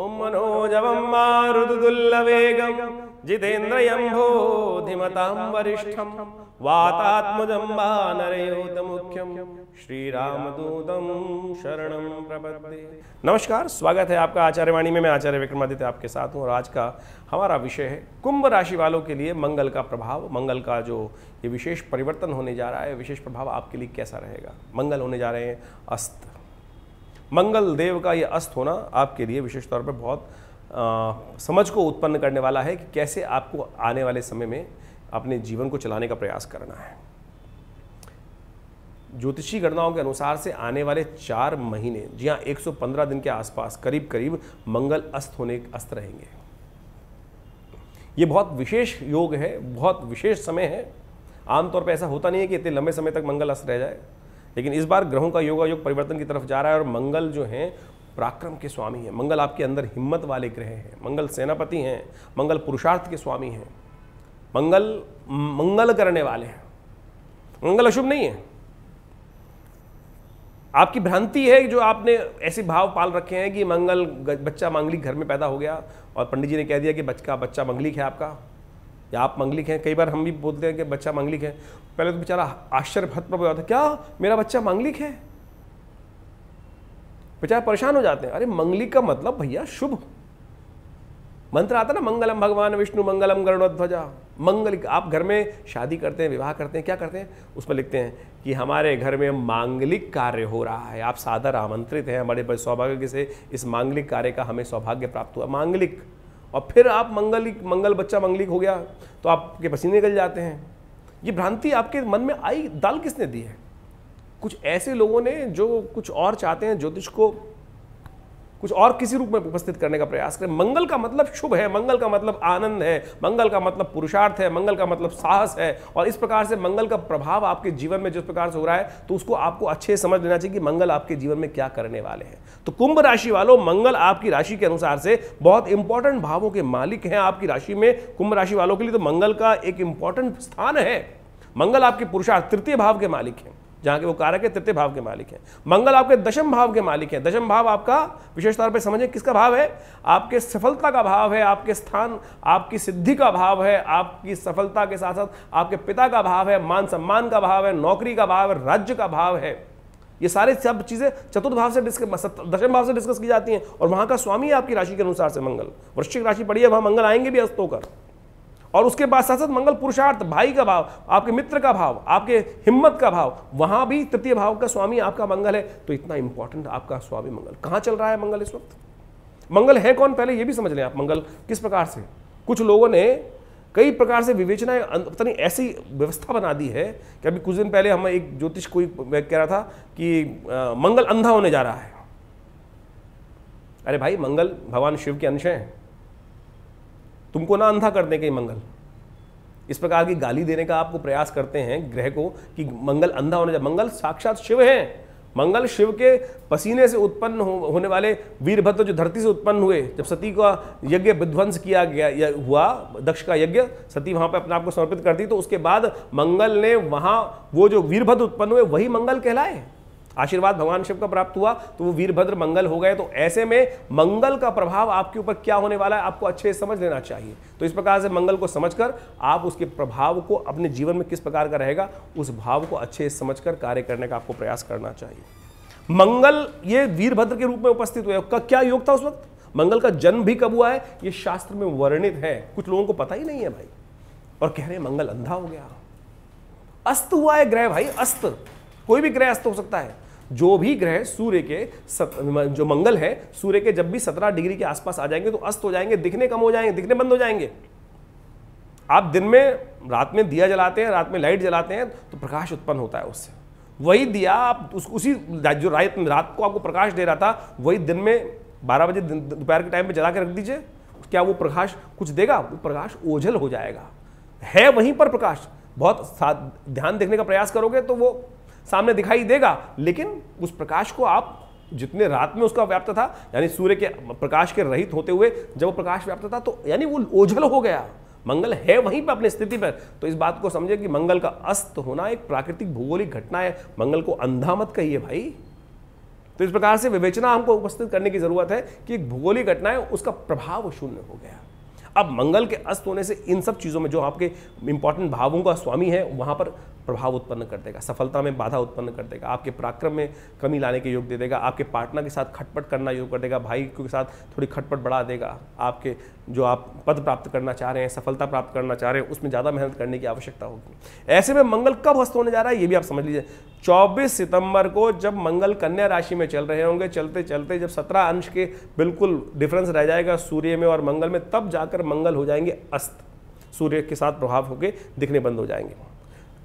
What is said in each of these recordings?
ॐ मनोजवं जितेन्द्रयम्भोधिमतां वरिष्ठं वातात्मजं वानरयोतमुख्यं श्रीरामदूतं शरणं प्रपद्ये नमस्कार स्वागत है आपका आचार्यवाणी में मैं आचार्य विक्रमादित्य आपके साथ हूँ और आज का हमारा विषय है कुंभ राशि वालों के लिए मंगल का प्रभाव मंगल का जो ये विशेष परिवर्तन होने जा रहा है विशेष प्रभाव आपके लिए कैसा रहेगा मंगल होने जा रहे हैं अस्त मंगल देव का ये अस्त होना आपके लिए विशेष तौर पर बहुत आ, समझ को उत्पन्न करने वाला है कि कैसे आपको आने वाले समय में अपने जीवन को चलाने का प्रयास करना है ज्योतिषी गणनाओं के अनुसार से आने वाले चार महीने जी हाँ एक दिन के आसपास करीब करीब मंगल अस्त होने अस्त रहेंगे ये बहुत विशेष योग है बहुत विशेष समय है आमतौर पर ऐसा होता नहीं है कि इतने लंबे समय तक मंगल अस्त रह जाए लेकिन इस बार ग्रहों का योगा योग परिवर्तन की तरफ जा रहा है और मंगल जो हैं पराक्रम के स्वामी हैं मंगल आपके अंदर हिम्मत वाले ग्रह हैं मंगल सेनापति हैं मंगल पुरुषार्थ के स्वामी हैं मंगल मंगल करने वाले हैं मंगल अशुभ नहीं है आपकी भ्रांति है जो आपने ऐसे भाव पाल रखे हैं कि मंगल बच्चा मांगलिक घर में पैदा हो गया और पंडित जी ने कह दिया कि बच्चा बच्चा मंगलिक है आपका या आप मंगलिक हैं कई बार हम भी बोलते हैं कि बच्चा मंगलिक है पहले तो बेचारा आश्चर्य भत्म हो जाता है क्या मेरा बच्चा मंगलिक है बेचारे परेशान हो जाते हैं अरे मंगलिक का मतलब भैया शुभ मंत्र आता ना मंगलम भगवान विष्णु मंगलम ध्वजा मंगलिक आप घर में शादी करते हैं विवाह करते हैं क्या करते हैं उसमें लिखते हैं कि हमारे घर में मांगलिक कार्य हो रहा है आप सादर आमंत्रित हैं हमारे सौभाग्य से इस मांगलिक कार्य का हमें सौभाग्य प्राप्त हुआ मांगलिक और फिर आप मंगलिक मंगल बच्चा मंगलिक हो गया तो आपके पसीने निकल जाते हैं ये भ्रांति आपके मन में आई दाल किसने दी है कुछ ऐसे लोगों ने जो कुछ और चाहते हैं ज्योतिष को कुछ और किसी रूप में उपस्थित करने का प्रयास करें मंगल का मतलब शुभ है मंगल का मतलब आनंद है मंगल का मतलब पुरुषार्थ है मंगल का मतलब साहस है और इस प्रकार से मंगल का प्रभाव आपके जीवन में जिस प्रकार से हो रहा है तो उसको आपको अच्छे समझ लेना चाहिए कि मंगल आपके जीवन में क्या करने वाले हैं तो कुंभ राशि वालों मंगल आपकी राशि के अनुसार से बहुत इंपॉर्टेंट भावों के मालिक हैं आपकी राशि में कुंभ राशि वालों के लिए तो मंगल का एक इंपॉर्टेंट स्थान है मंगल आपके पुरुषार्थ तृतीय भाव के मालिक हैं जहां के वो कारक है तृतीय भाव के मालिक हैं मंगल आपके दशम भाव के मालिक हैं दशम भाव आपका विशेष तौर पर समझें किसका भाव है आपके सफलता का भाव है आपके स्थान आपकी सिद्धि का भाव है आपकी सफलता के साथ साथ आपके पिता का भाव है मान सम्मान का भाव है नौकरी का भाव है राज्य का भाव है ये सारे सब चीज़ें चतुर्थ भाव से डिस्कस दशम भाव से डिस्कस की जाती हैं और वहां का स्वामी आपकी राशि के अनुसार से मंगल वृश्चिक राशि पड़ी है वहाँ मंगल आएंगे भी अस्त होकर और उसके बाद साथ साथ मंगल पुरुषार्थ भाई का भाव आपके मित्र का भाव आपके हिम्मत का भाव वहां भी तृतीय भाव का स्वामी आपका मंगल है तो इतना इंपॉर्टेंट आपका स्वामी मंगल कहां चल रहा है मंगल इस वक्त मंगल है कौन पहले यह भी समझ लें आप मंगल किस प्रकार से कुछ लोगों ने कई प्रकार से विवेचनाएं पता नहीं ऐसी व्यवस्था बना दी है कि अभी कुछ दिन पहले हम एक ज्योतिष कोई कह रहा था कि आ, मंगल अंधा होने जा रहा है अरे भाई मंगल भगवान शिव के अंश हैं तुमको ना अंधा कर दें कहीं मंगल इस प्रकार की गाली देने का आपको प्रयास करते हैं ग्रह को कि मंगल अंधा होने जाए मंगल साक्षात शिव हैं मंगल शिव के पसीने से उत्पन्न हो, होने वाले वीरभद्र जो धरती से उत्पन्न हुए जब सती का यज्ञ विध्वंस किया गया या हुआ दक्ष का यज्ञ सती वहां पर अपने आप को समर्पित करती तो उसके बाद मंगल ने वहाँ वो जो वीरभद्र उत्पन्न हुए वही मंगल कहलाए आशीर्वाद भगवान शिव का प्राप्त हुआ तो वो वीरभद्र मंगल हो गए तो ऐसे में मंगल का प्रभाव आपके ऊपर क्या होने वाला है आपको अच्छे से समझ लेना चाहिए तो इस प्रकार से मंगल को समझकर आप उसके प्रभाव को अपने जीवन में किस प्रकार का रहेगा उस भाव को अच्छे से कर कार्य करने का आपको प्रयास करना चाहिए मंगल ये वीरभद्र के रूप में उपस्थित हुए का क्या योग था उस वक्त मंगल का जन्म भी कब हुआ है ये शास्त्र में वर्णित है कुछ लोगों को पता ही नहीं है भाई और कह रहे मंगल अंधा हो गया अस्त हुआ है ग्रह भाई अस्त कोई भी ग्रह अस्त हो सकता है जो भी ग्रह सूर्य के सत, जो मंगल है सूर्य के जब भी सत्रह डिग्री के आसपास आ जाएंगे तो अस्त हो जाएंगे दिखने कम हो जाएंगे दिखने बंद हो जाएंगे आप दिन में रात में दिया जलाते हैं रात में लाइट जलाते हैं तो प्रकाश उत्पन्न होता है उससे वही दिया आप उस उसी जो रात रात को आपको प्रकाश दे रहा था वही दिन में बारह बजे दोपहर के टाइम पे जला के रख दीजिए क्या वो प्रकाश कुछ देगा वो प्रकाश ओझल हो जाएगा है वहीं पर प्रकाश बहुत ध्यान देखने का प्रयास करोगे तो वो सामने दिखाई देगा लेकिन उस प्रकाश को आप जितने रात में उसका व्याप्त था यानी सूर्य के प्रकाश के रहित होते हुए जब वो प्रकाश व्याप्त था तो यानी वो ओझल हो गया मंगल है वहीं पर अपनी स्थिति पर तो इस बात को समझे कि मंगल का अस्त होना एक प्राकृतिक भूगोलिक घटना है मंगल को अंधा मत कहिए भाई तो इस प्रकार से विवेचना हमको उपस्थित करने की जरूरत है कि एक भूगोलिक घटना है उसका प्रभाव शून्य हो गया अब मंगल के अस्त होने से इन सब चीज़ों में जो आपके इंपॉर्टेंट भावों का स्वामी है वहां पर प्रभाव उत्पन्न कर देगा सफलता में बाधा उत्पन्न कर देगा आपके पराक्रम में कमी लाने के योग दे देगा आपके पार्टनर के साथ खटपट करना योग कर देगा भाई के साथ थोड़ी खटपट बढ़ा देगा आपके जो आप पद प्राप्त करना चाह रहे हैं सफलता प्राप्त करना चाह रहे हैं उसमें ज़्यादा मेहनत करने की आवश्यकता होगी ऐसे में मंगल कब हस्त होने जा रहा है ये भी आप समझ लीजिए चौबीस सितंबर को जब मंगल कन्या राशि में चल रहे होंगे चलते चलते जब सत्रह अंश के बिल्कुल डिफरेंस रह जाएगा सूर्य में और मंगल में तब जाकर मंगल हो जाएंगे अस्त सूर्य के साथ प्रभाव होकर दिखने बंद हो जाएंगे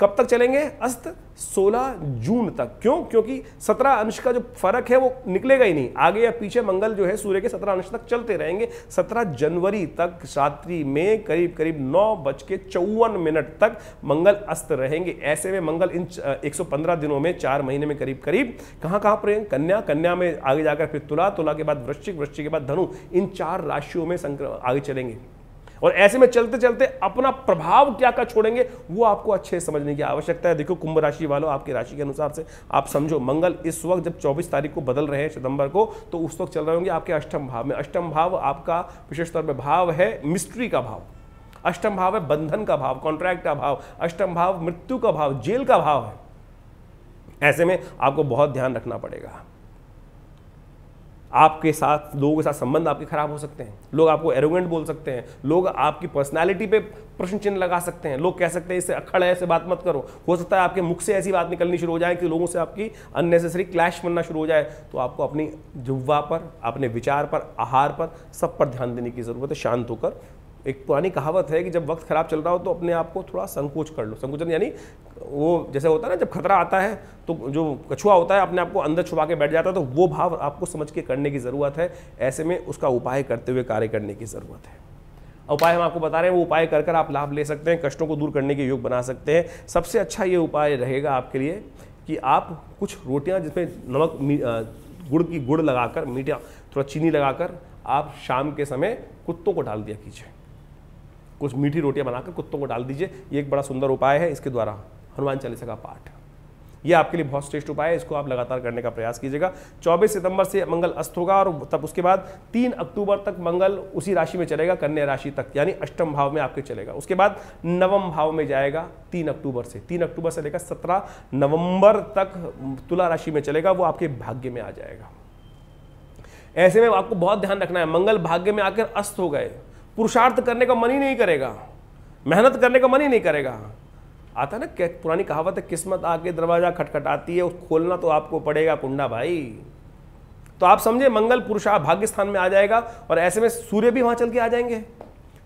कब तक चलेंगे अस्त 16 जून तक क्यों क्योंकि 17 अंश का जो फर्क है वो निकलेगा ही नहीं आगे या पीछे मंगल जो है सूर्य के 17 अंश तक चलते रहेंगे 17 जनवरी तक रात्रि में करीब करीब नौ बज के चौवन मिनट तक मंगल अस्त रहेंगे ऐसे में मंगल इन 115 दिनों में चार महीने में करीब करीब कहाँ कहाँ पर कन्या कन्या में आगे जाकर फिर तुला तुला के बाद वृश्चिक वृश्चिक के बाद धनु इन चार राशियों में आगे चलेंगे और ऐसे में चलते चलते अपना प्रभाव क्या क्या छोड़ेंगे वो आपको अच्छे समझने की आवश्यकता है देखो कुंभ राशि वालों आपकी राशि के अनुसार से आप समझो मंगल इस वक्त जब 24 तारीख को बदल रहे हैं सितंबर को तो उस वक्त चल रहे होंगे आपके अष्टम भाव में अष्टम भाव आपका विशेष तौर पर भाव है मिस्ट्री का भाव अष्टम भाव है बंधन का भाव कॉन्ट्रैक्ट का भाव अष्टम भाव मृत्यु का भाव जेल का भाव है ऐसे में आपको बहुत ध्यान रखना पड़ेगा आपके साथ लोगों के साथ संबंध आपके खराब हो सकते हैं लोग आपको एरोगेंट बोल सकते हैं लोग आपकी पर्सनालिटी पे प्रश्न चिन्ह लगा सकते हैं लोग कह सकते हैं इससे अखड़ है ऐसे बात मत करो हो सकता है आपके मुख से ऐसी बात निकलनी शुरू हो जाए कि लोगों से आपकी अननेसेसरी क्लैश बनना शुरू हो जाए तो आपको अपनी जुवा पर अपने विचार पर आहार पर सब पर ध्यान देने की ज़रूरत है शांत होकर एक पुरानी कहावत है कि जब वक्त ख़राब चल रहा हो तो अपने आप को थोड़ा संकोच कर लो संकोचन यानी वो जैसे होता है ना जब खतरा आता है तो जो कछुआ होता है अपने आप को अंदर छुपा के बैठ जाता है तो वो भाव आपको समझ के करने की ज़रूरत है ऐसे में उसका उपाय करते हुए कार्य करने की ज़रूरत है उपाय हम आपको बता रहे हैं वो उपाय कर कर आप लाभ ले सकते हैं कष्टों को दूर करने के योग बना सकते हैं सबसे अच्छा ये उपाय रहेगा आपके लिए कि आप कुछ रोटियां जिसमें नमक गुड़ की गुड़ लगाकर मीठा थोड़ा चीनी लगाकर आप शाम के समय कुत्तों को डाल दिया कीजिए कुछ मीठी रोटियां बनाकर कुत्तों को डाल दीजिए ये एक बड़ा सुंदर उपाय है इसके द्वारा हनुमान चालीसा का पाठ ये आपके लिए बहुत श्रेष्ठ उपाय है इसको आप लगातार करने का प्रयास कीजिएगा 24 सितंबर से मंगल अस्त होगा और तब उसके बाद 3 अक्टूबर तक मंगल उसी राशि में चलेगा कन्या राशि तक यानी अष्टम भाव में आपके चलेगा उसके बाद नवम भाव में जाएगा 3 अक्टूबर से 3 अक्टूबर से लेकर 17 नवंबर तक तुला राशि में चलेगा वो आपके भाग्य में आ जाएगा ऐसे में आपको बहुत ध्यान रखना है मंगल भाग्य में आकर अस्त हो गए पुरुषार्थ करने का मन ही नहीं करेगा मेहनत करने का मन ही नहीं करेगा आता ना पुरानी कहावत है किस्मत आके दरवाज़ा खटखटाती है खोलना तो आपको पड़ेगा कुंडा भाई तो आप समझे मंगल पुरुषा भाग्य स्थान में आ जाएगा और ऐसे में सूर्य भी वहां चल के आ जाएंगे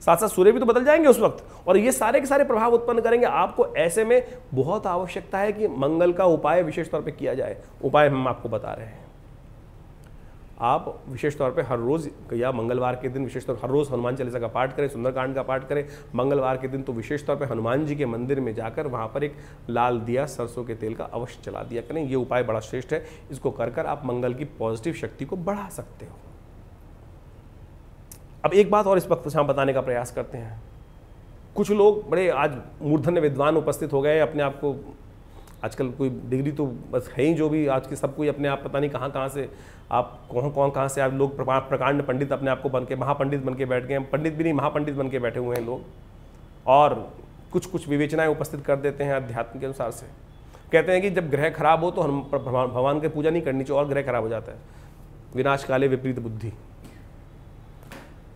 साथ साथ सूर्य भी तो बदल जाएंगे उस वक्त और ये सारे के सारे प्रभाव उत्पन्न करेंगे आपको ऐसे में बहुत आवश्यकता है कि मंगल का उपाय विशेष तौर पर किया जाए उपाय हम आपको बता रहे हैं आप विशेष तौर पे हर रोज़ या मंगलवार के दिन विशेष तौर हर रोज़ हनुमान चालीसा का पाठ करें सुंदरकांड का पाठ करें मंगलवार के दिन तो विशेष तौर पे हनुमान जी के मंदिर में जाकर वहाँ पर एक लाल दिया सरसों के तेल का अवश्य चला दिया करें ये उपाय बड़ा श्रेष्ठ है इसको कर कर आप मंगल की पॉजिटिव शक्ति को बढ़ा सकते हो अब एक बात और इस वक्त हम बताने का प्रयास करते हैं कुछ लोग बड़े आज मूर्धन्य विद्वान उपस्थित हो गए अपने आप को आजकल कोई डिग्री तो बस है ही जो भी आज के सब कोई अपने आप पता नहीं कहाँ कहाँ से आप कौन कौन कहाँ से आप लोग प्रकांड पंडित अपने आप को बन के महापंडित बन के बैठ गए पंडित भी नहीं महापंडित बन के बैठे हुए हैं लोग और कुछ कुछ विवेचनाएं उपस्थित कर देते हैं अध्यात्म के अनुसार से कहते हैं कि जब ग्रह खराब हो तो हम भगवान की पूजा नहीं करनी चाहिए और ग्रह खराब हो जाता है विनाश काले विपरीत बुद्धि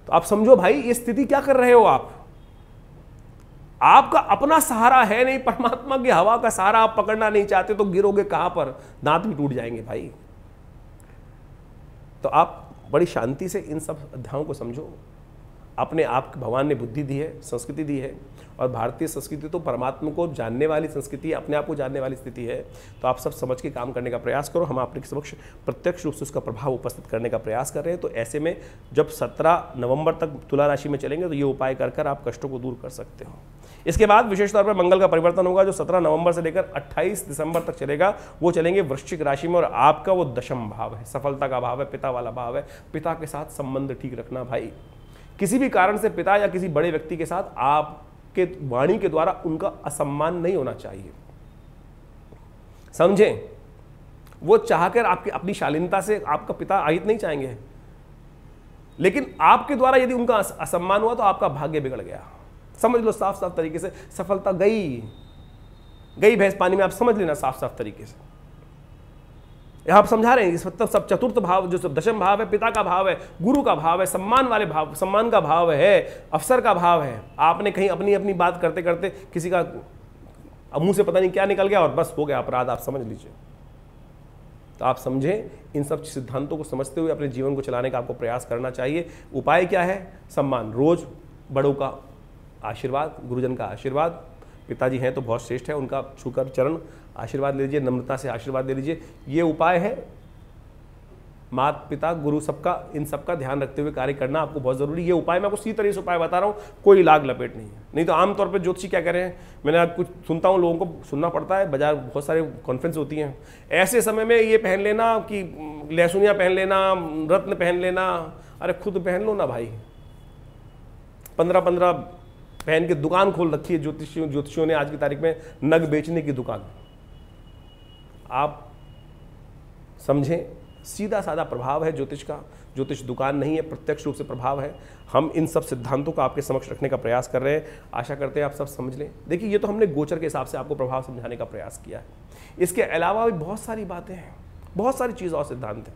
तो आप समझो भाई ये स्थिति क्या कर रहे हो आप आपका अपना सहारा है नहीं परमात्मा की हवा का सहारा आप पकड़ना नहीं चाहते तो गिरोगे कहां पर दांत भी टूट जाएंगे भाई तो आप बड़ी शांति से इन सब अध्यायों को समझो अपने आप भगवान ने बुद्धि दी है संस्कृति दी है और भारतीय संस्कृति तो परमात्मा को जानने वाली संस्कृति अपने आप को जानने वाली स्थिति है तो आप सब समझ के काम करने का प्रयास करो हम आपके समक्ष प्रत्यक्ष रूप से उसका प्रभाव उपस्थित करने का प्रयास कर रहे हैं तो ऐसे में जब सत्रह नवंबर तक तुला राशि में चलेंगे तो ये उपाय कर कर आप कष्टों को दूर कर सकते हो इसके बाद विशेष तौर पर मंगल का परिवर्तन होगा जो 17 नवंबर से लेकर 28 दिसंबर तक चलेगा वो चलेंगे वृश्चिक राशि में और आपका वो दशम भाव है सफलता का भाव है पिता वाला भाव है पिता के साथ संबंध ठीक रखना भाई किसी भी कारण से पिता या किसी बड़े व्यक्ति के साथ आपके वाणी के द्वारा उनका असम्मान नहीं होना चाहिए समझें वो चाहकर आपकी अपनी शालीनता से आपका पिता आहित नहीं चाहेंगे लेकिन आपके द्वारा यदि उनका असम्मान हुआ तो आपका भाग्य बिगड़ गया समझ लो साफ साफ तरीके से सफलता गई गई भैंस पानी में आप समझ लेना साफ साफ तरीके से यहां आप समझा रहे हैं इस मतलब सब चतुर्थ भाव जो सब दशम भाव है पिता का भाव है गुरु का भाव है सम्मान वाले भाव सम्मान का भाव है अफसर का भाव है आपने कहीं अपनी अपनी बात करते करते किसी का मुंह से पता नहीं क्या निकल गया और बस हो गया अपराध आप समझ लीजिए तो आप समझें इन सब सिद्धांतों को समझते हुए अपने जीवन को चलाने का आपको प्रयास करना चाहिए उपाय क्या है सम्मान रोज बड़ों का आशीर्वाद गुरुजन का आशीर्वाद पिताजी हैं तो बहुत श्रेष्ठ है उनका छूकर चरण आशीर्वाद ले लीजिए नम्रता से आशीर्वाद ले लीजिए ये उपाय है माता पिता गुरु सबका इन सबका ध्यान रखते हुए कार्य करना आपको बहुत जरूरी ये उपाय मैं आपको सी तरह से उपाय बता रहा हूँ कोई लाग लपेट नहीं है नहीं तो आमतौर पर ज्योतिषी क्या करें मैंने आज कुछ सुनता हूँ लोगों को सुनना पड़ता है बाजार बहुत सारे कॉन्फ्रेंस होती हैं ऐसे समय में ये पहन लेना कि लहसुनिया पहन लेना रत्न पहन लेना अरे खुद पहन लो ना भाई पंद्रह पंद्रह पहन के दुकान खोल रखी है ज्योतिषियों ज्योतिषियों ने आज की तारीख में नग बेचने की दुकान आप समझें सीधा साधा प्रभाव है ज्योतिष का ज्योतिष दुकान नहीं है प्रत्यक्ष रूप से प्रभाव है हम इन सब सिद्धांतों को आपके समक्ष रखने का प्रयास कर रहे हैं आशा करते हैं आप सब समझ लें देखिए ये तो हमने गोचर के हिसाब से आपको प्रभाव समझाने का प्रयास किया है इसके अलावा भी बहुत सारी बातें हैं बहुत सारी चीज़ और सिद्धांत हैं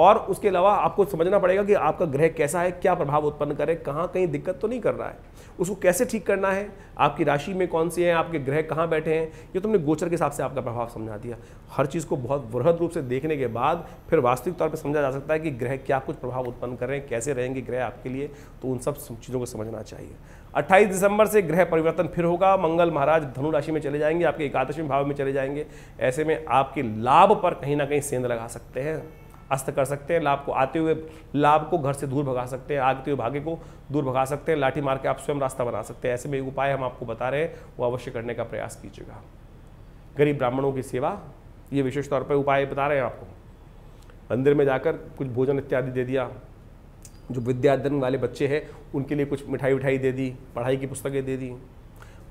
और उसके अलावा आपको समझना पड़ेगा कि आपका ग्रह कैसा है क्या प्रभाव उत्पन्न करे कहाँ कहीं दिक्कत तो नहीं कर रहा है उसको कैसे ठीक करना है आपकी राशि में कौन सी हैं आपके ग्रह कहाँ बैठे हैं ये तुमने तो गोचर के हिसाब से आपका प्रभाव समझा दिया हर चीज़ को बहुत वृहद रूप से देखने के बाद फिर वास्तविक तौर पर समझा जा सकता है कि ग्रह क्या कुछ प्रभाव उत्पन्न कर रहे हैं कैसे रहेंगे ग्रह आपके लिए तो उन सब चीज़ों को समझना चाहिए अट्ठाईस दिसंबर से ग्रह परिवर्तन फिर होगा मंगल महाराज धनु राशि में चले जाएंगे आपके एकादशी भाव में चले जाएंगे ऐसे में आपके लाभ पर कहीं ना कहीं सेंध लगा सकते हैं अस्त कर सकते हैं लाभ को आते हुए लाभ को घर से दूर भगा सकते हैं आगते हुए भागे को दूर भगा सकते हैं लाठी मार के आप स्वयं रास्ता बना सकते हैं ऐसे में उपाय हम आपको बता रहे हैं वो अवश्य करने का प्रयास कीजिएगा गरीब ब्राह्मणों की सेवा ये विशेष तौर पर उपाय बता रहे हैं आपको मंदिर में जाकर कुछ भोजन इत्यादि दे दिया जो अध्ययन वाले बच्चे हैं उनके लिए कुछ मिठाई उठाई दे दी पढ़ाई की पुस्तकें दे दी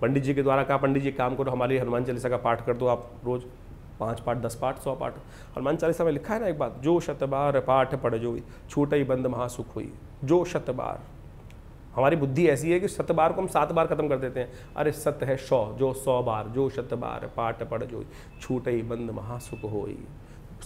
पंडित जी के द्वारा कहा पंडित जी काम करो हमारे हनुमान चालीसा का पाठ कर दो आप रोज़ पाँच पाठ दस पाठ सौ पाठ हनुमान चालीसा में लिखा है ना एक बात जो शतबार पाठ पढ़ जो छूट ही बंद महासुख हुई जो शतबार हमारी बुद्धि ऐसी है कि शतबार को हम सात बार खत्म कर देते हैं अरे सत है सौ जो सौ बार जो शतबार पाठ पढ़ जो छूट ही बंद महासुख होई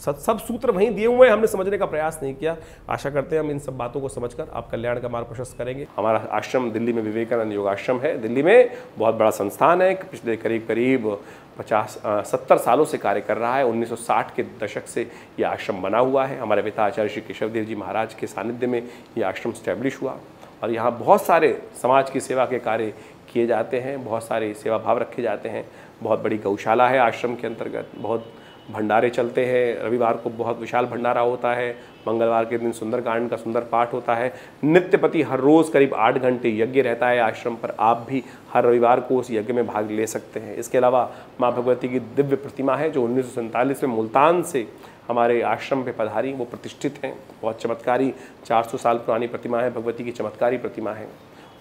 सब सब सूत्र वहीं दिए हुए हैं हमने समझने का प्रयास नहीं किया आशा करते हैं हम इन सब बातों को समझकर आप कल्याण का मार्ग प्रशस्त करेंगे हमारा आश्रम दिल्ली में विवेकानंद योग आश्रम है दिल्ली में बहुत बड़ा संस्थान है पिछले करीब करीब पचास सत्तर सालों से कार्य कर रहा है 1960 के दशक से यह आश्रम बना हुआ है हमारे पिता आचार्य श्री केशवदेव जी महाराज के सानिध्य में यह आश्रम स्टैब्लिश हुआ और यहाँ बहुत सारे समाज की सेवा के कार्य किए जाते हैं बहुत सारे सेवा भाव रखे जाते हैं बहुत बड़ी गौशाला है आश्रम के अंतर्गत बहुत भंडारे चलते हैं रविवार को बहुत विशाल भंडारा होता है मंगलवार के दिन सुंदरकांड का सुंदर पाठ होता है नित्यपति हर रोज़ करीब आठ घंटे यज्ञ रहता है आश्रम पर आप भी हर रविवार को उस यज्ञ में भाग ले सकते हैं इसके अलावा माँ भगवती की दिव्य प्रतिमा है जो उन्नीस में मुल्तान से हमारे आश्रम पे पधारी वो प्रतिष्ठित हैं बहुत चमत्कारी 400 साल पुरानी प्रतिमा है भगवती की चमत्कारी प्रतिमा है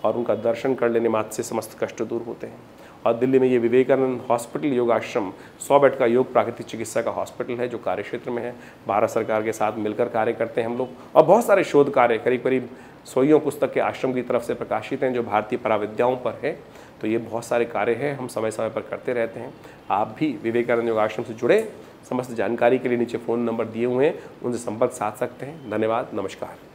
और उनका दर्शन कर लेने मात्र से समस्त कष्ट दूर होते हैं और दिल्ली में ये विवेकानंद हॉस्पिटल योग आश्रम सौ बेड का योग प्राकृतिक चिकित्सा का हॉस्पिटल है जो कार्य क्षेत्र में है भारत सरकार के साथ मिलकर कार्य करते हैं हम लोग और बहुत सारे शोध कार्य करीब करीब सोइयों पुस्तक के आश्रम की तरफ से प्रकाशित हैं जो भारतीय पराविद्याओं पर है तो ये बहुत सारे कार्य हैं हम समय समय पर करते रहते हैं आप भी विवेकानंद योग आश्रम से जुड़े समस्त जानकारी के लिए नीचे फ़ोन नंबर दिए हुए हैं उनसे संपर्क साध सकते हैं धन्यवाद नमस्कार